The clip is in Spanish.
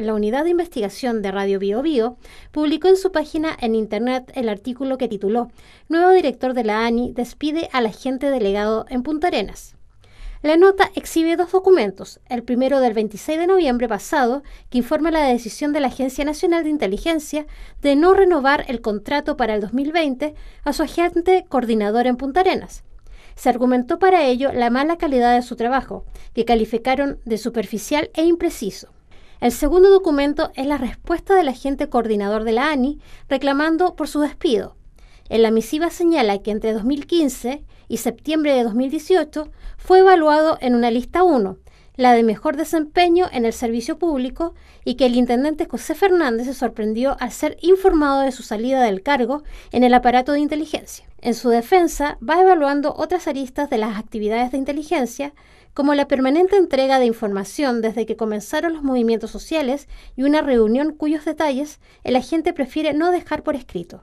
la Unidad de Investigación de Radio Bio Bio publicó en su página en Internet el artículo que tituló Nuevo director de la ANI despide al agente delegado en Punta Arenas. La nota exhibe dos documentos, el primero del 26 de noviembre pasado, que informa la decisión de la Agencia Nacional de Inteligencia de no renovar el contrato para el 2020 a su agente coordinador en Punta Arenas. Se argumentó para ello la mala calidad de su trabajo, que calificaron de superficial e impreciso. El segundo documento es la respuesta del agente coordinador de la ANI reclamando por su despido. En la misiva señala que entre 2015 y septiembre de 2018 fue evaluado en una lista 1, la de mejor desempeño en el servicio público, y que el intendente José Fernández se sorprendió al ser informado de su salida del cargo en el aparato de inteligencia. En su defensa, va evaluando otras aristas de las actividades de inteligencia, como la permanente entrega de información desde que comenzaron los movimientos sociales y una reunión cuyos detalles el agente prefiere no dejar por escrito.